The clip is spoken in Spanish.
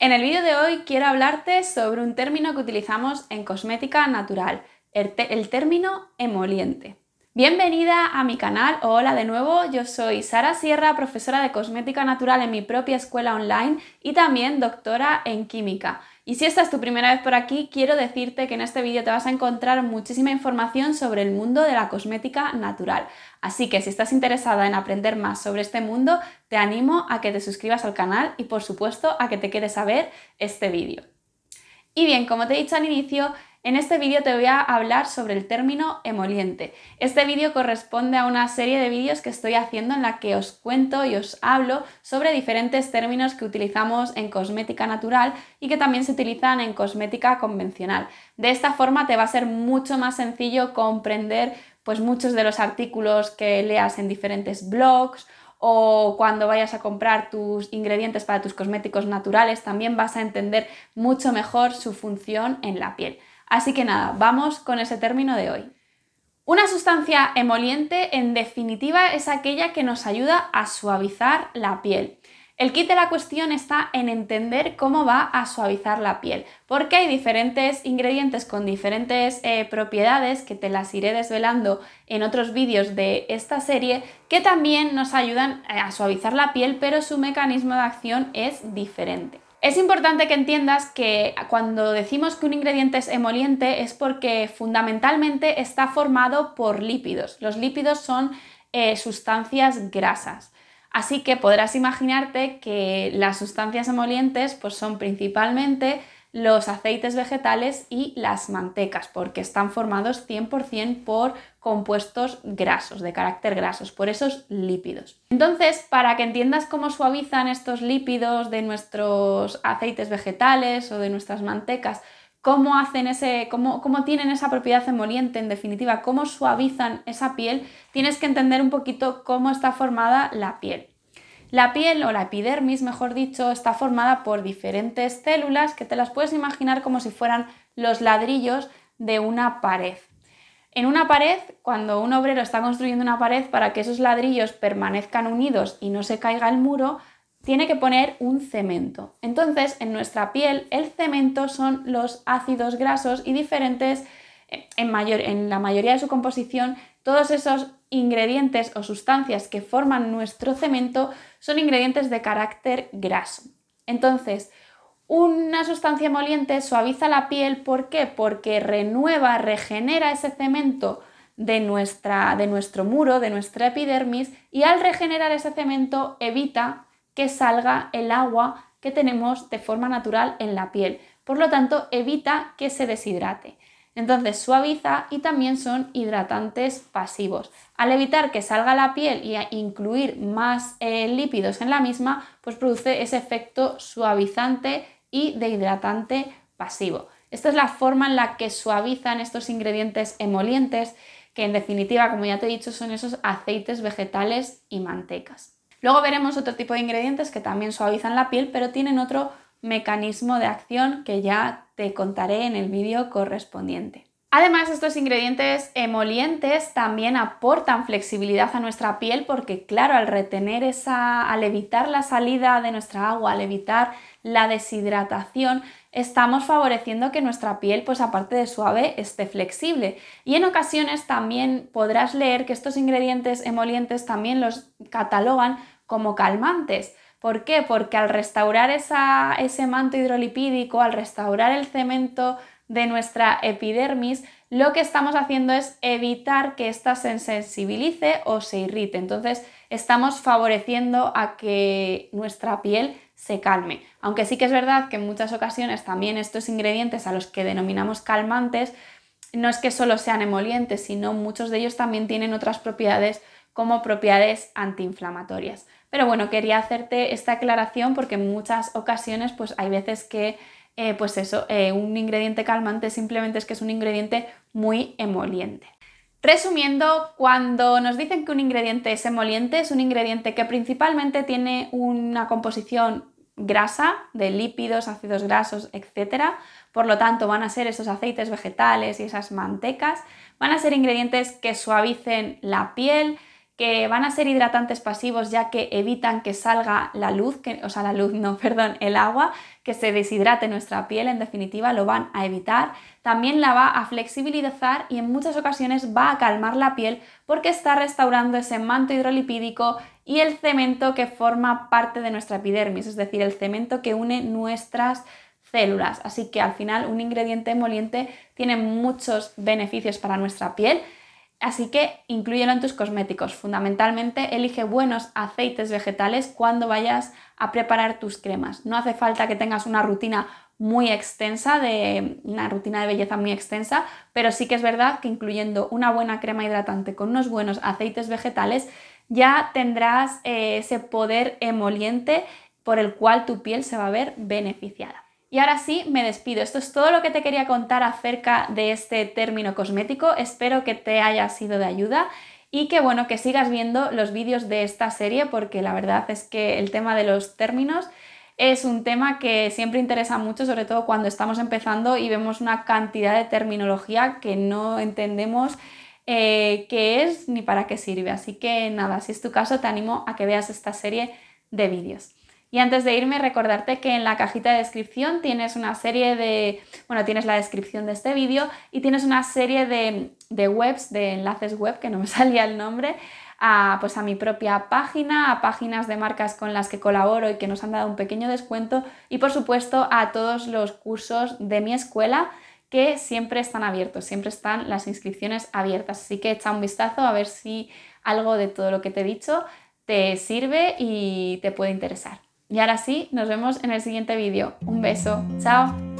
En el vídeo de hoy quiero hablarte sobre un término que utilizamos en cosmética natural, el, término emoliente. Bienvenida a mi canal, hola de nuevo, yo soy Sara Sierra, profesora de cosmética natural en mi propia escuela online y también doctora en química. Y si esta es tu primera vez por aquí, quiero decirte que en este vídeo te vas a encontrar muchísima información sobre el mundo de la cosmética natural. Así que si estás interesada en aprender más sobre este mundo, te animo a que te suscribas al canal y por supuesto a que te quedes a ver este vídeo. Y bien, como te he dicho al inicio, en este vídeo te voy a hablar sobre el término emoliente. Este vídeo corresponde a una serie de vídeos que estoy haciendo en la que os cuento y os hablo sobre diferentes términos que utilizamos en cosmética natural y que también se utilizan en cosmética convencional. De esta forma te va a ser mucho más sencillo comprender pues muchos de los artículos que leas en diferentes blogs o cuando vayas a comprar tus ingredientes para tus cosméticos naturales, también vas a entender mucho mejor su función en la piel. Así que nada, vamos con ese término de hoy. Una sustancia emoliente, en definitiva, es aquella que nos ayuda a suavizar la piel. El kit de la cuestión está en entender cómo va a suavizar la piel, porque hay diferentes ingredientes con diferentes eh, propiedades que te las iré desvelando en otros vídeos de esta serie que también nos ayudan eh, a suavizar la piel, pero su mecanismo de acción es diferente. Es importante que entiendas que cuando decimos que un ingrediente es emoliente es porque fundamentalmente está formado por lípidos. Los lípidos son eh, sustancias grasas. Así que podrás imaginarte que las sustancias emolientes pues, son principalmente los aceites vegetales y las mantecas, porque están formados 100% por compuestos grasos, de carácter grasos, por esos lípidos. Entonces, para que entiendas cómo suavizan estos lípidos de nuestros aceites vegetales o de nuestras mantecas, cómo hacen ese, cómo, cómo tienen esa propiedad emoliente, en definitiva, cómo suavizan esa piel, tienes que entender un poquito cómo está formada la piel. La piel o la epidermis, mejor dicho, está formada por diferentes células que te las puedes imaginar como si fueran los ladrillos de una pared. En una pared, cuando un obrero está construyendo una pared para que esos ladrillos permanezcan unidos y no se caiga el muro, tiene que poner un cemento. Entonces, en nuestra piel, el cemento son los ácidos grasos y diferentes, en, mayor, en la mayoría de su composición, todos esos ingredientes o sustancias que forman nuestro cemento son ingredientes de carácter graso. Entonces, una sustancia moliente suaviza la piel, ¿por qué? Porque renueva, regenera ese cemento de, de nuestro muro, de nuestra epidermis, y al regenerar ese cemento evita que salga el agua que tenemos de forma natural en la piel. Por lo tanto, evita que se deshidrate. Entonces suaviza y también son hidratantes pasivos. Al evitar que salga la piel y a incluir más eh, lípidos en la misma, pues produce ese efecto suavizante y de hidratante pasivo. Esta es la forma en la que suavizan estos ingredientes emolientes, que en definitiva, como ya te he dicho, son esos aceites vegetales y mantecas. Luego veremos otro tipo de ingredientes que también suavizan la piel, pero tienen otro mecanismo de acción que ya te contaré en el vídeo correspondiente. Además, estos ingredientes emolientes también aportan flexibilidad a nuestra piel porque, claro, al retener esa, al evitar la salida de nuestra agua, al evitar la deshidratación, estamos favoreciendo que nuestra piel, pues aparte de suave, esté flexible. Y en ocasiones también podrás leer que estos ingredientes emolientes también los catalogan como calmantes. ¿Por qué? Porque al restaurar ese manto hidrolipídico, al restaurar el cemento de nuestra epidermis, lo que estamos haciendo es evitar que ésta se sensibilice o se irrite. Entonces, estamos favoreciendo a que nuestra piel se calme. Aunque sí que es verdad que en muchas ocasiones también estos ingredientes a los que denominamos calmantes no es que solo sean emolientes, sino muchos de ellos también tienen otras propiedades como propiedades antiinflamatorias. Pero bueno, quería hacerte esta aclaración porque en muchas ocasiones pues hay veces que eh, pues eso, eh, un ingrediente calmante simplemente es que es un ingrediente muy emoliente. Resumiendo, cuando nos dicen que un ingrediente es emoliente, es un ingrediente que principalmente tiene una composición grasa, de lípidos, ácidos grasos, etc. Por lo tanto, van a ser esos aceites vegetales y esas mantecas, van a ser ingredientes que suavicen la piel, que van a ser hidratantes pasivos ya que evitan que salga la luz, o sea, la luz, no, perdón, el agua, que se deshidrate nuestra piel, en definitiva lo van a evitar. También la va a flexibilizar y en muchas ocasiones va a calmar la piel porque está restaurando ese manto hidrolipídico y el cemento que forma parte de nuestra epidermis, es decir, el cemento que une nuestras células. Así que al final un ingrediente emoliente tiene muchos beneficios para nuestra piel. Así que incluyelo en tus cosméticos. Fundamentalmente, elige buenos aceites vegetales cuando vayas a preparar tus cremas. No hace falta que tengas una rutina muy extensa, de una rutina de belleza muy extensa, pero sí que es verdad que incluyendo una buena crema hidratante con unos buenos aceites vegetales, ya tendrás eh, ese poder emoliente por el cual tu piel se va a ver beneficiada. Y ahora sí, me despido. Esto es todo lo que te quería contar acerca de este término cosmético. Espero que te haya sido de ayuda y que bueno, que sigas viendo los vídeos de esta serie porque la verdad es que el tema de los términos es un tema que siempre interesa mucho, sobre todo cuando estamos empezando y vemos una cantidad de terminología que no entendemos eh, qué es ni para qué sirve. Así que nada, si es tu caso, te animo a que veas esta serie de vídeos. Y antes de irme, recordarte que en la cajita de descripción tienes una serie de, bueno, tienes la descripción de este vídeo y tienes una serie de, webs, de enlaces web, que no me salía el nombre, pues a mi propia página, a páginas de marcas con las que colaboro y que nos han dado un pequeño descuento y por supuesto a todos los cursos de mi escuela que siempre están abiertos, siempre están las inscripciones abiertas. Así que echa un vistazo a ver si algo de todo lo que te he dicho te sirve y te puede interesar. Y ahora sí, nos vemos en el siguiente vídeo. Un beso, chao.